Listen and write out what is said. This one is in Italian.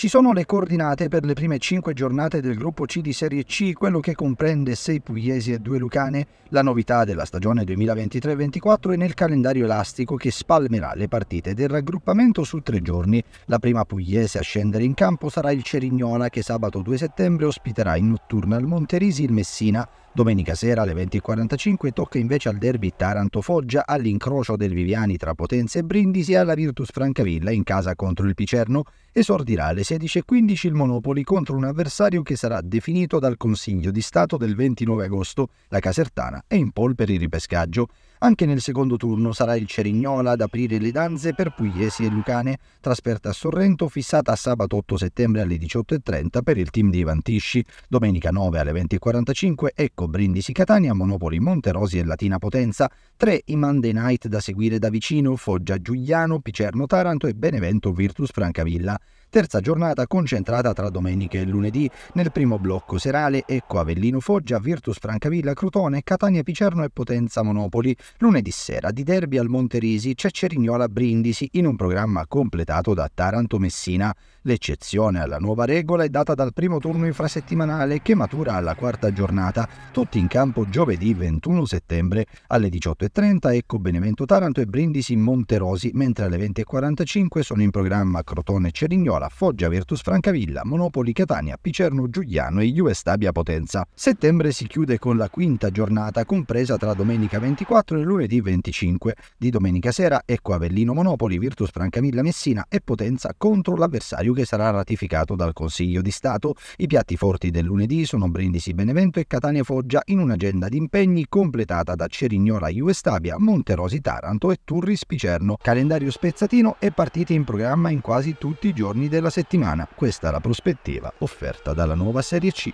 Ci sono le coordinate per le prime 5 giornate del gruppo C di Serie C, quello che comprende 6 pugliesi e 2 lucane, la novità della stagione 2023-24 è nel calendario elastico che spalmerà le partite del raggruppamento su tre giorni. La prima pugliese a scendere in campo sarà il Cerignola che sabato 2 settembre ospiterà in notturna al Monterisi il Messina Domenica sera alle 20.45 tocca invece al derby Taranto-Foggia all'incrocio del Viviani tra Potenza e Brindisi e alla Virtus Francavilla in casa contro il Picerno. Esordirà alle 16.15 il Monopoli contro un avversario che sarà definito dal Consiglio di Stato del 29 agosto. La Casertana è in pole per il ripescaggio. Anche nel secondo turno sarà il Cerignola ad aprire le danze per pugliesi e lucane. Trasferta a Sorrento fissata sabato 8 settembre alle 18.30 per il team di Vantisci. Domenica 9 alle 20.45 ecco Brindisi Catania, Monopoli Monterosi e Latina Potenza. Tre i Monday Night da seguire da vicino, Foggia Giuliano, Picerno Taranto e Benevento Virtus Francavilla. Terza giornata concentrata tra domenica e lunedì nel primo blocco serale Ecco Avellino Foggia, Virtus Francavilla, Crotone, Catania Picerno e Potenza Monopoli. Lunedì sera di Derby al Monterisi, Cerignola Brindisi in un programma completato da Taranto Messina. L'eccezione alla nuova regola è data dal primo turno infrasettimanale che matura alla quarta giornata, tutti in campo giovedì 21 settembre alle 18.30 Ecco Benevento Taranto e Brindisi Monterosi, mentre alle 20.45 sono in programma Crotone Cerignola Savonarola, Foggia, Virtus Francavilla, Monopoli, Catania, Picerno, Giuliano e US Stabia Potenza. Settembre si chiude con la quinta giornata compresa tra domenica 24 e lunedì 25. Di domenica sera ecco Avellino Monopoli, Virtus Francavilla Messina e Potenza contro l'avversario che sarà ratificato dal Consiglio di Stato. I piatti forti del lunedì sono Brindisi Benevento e Catania Foggia in un'agenda di impegni completata da Cerignola US Stabia, Monterosi Taranto e Turris Picerno. Calendario spezzatino e partite in programma in quasi tutti i giorni della settimana. Questa è la prospettiva offerta dalla nuova Serie C.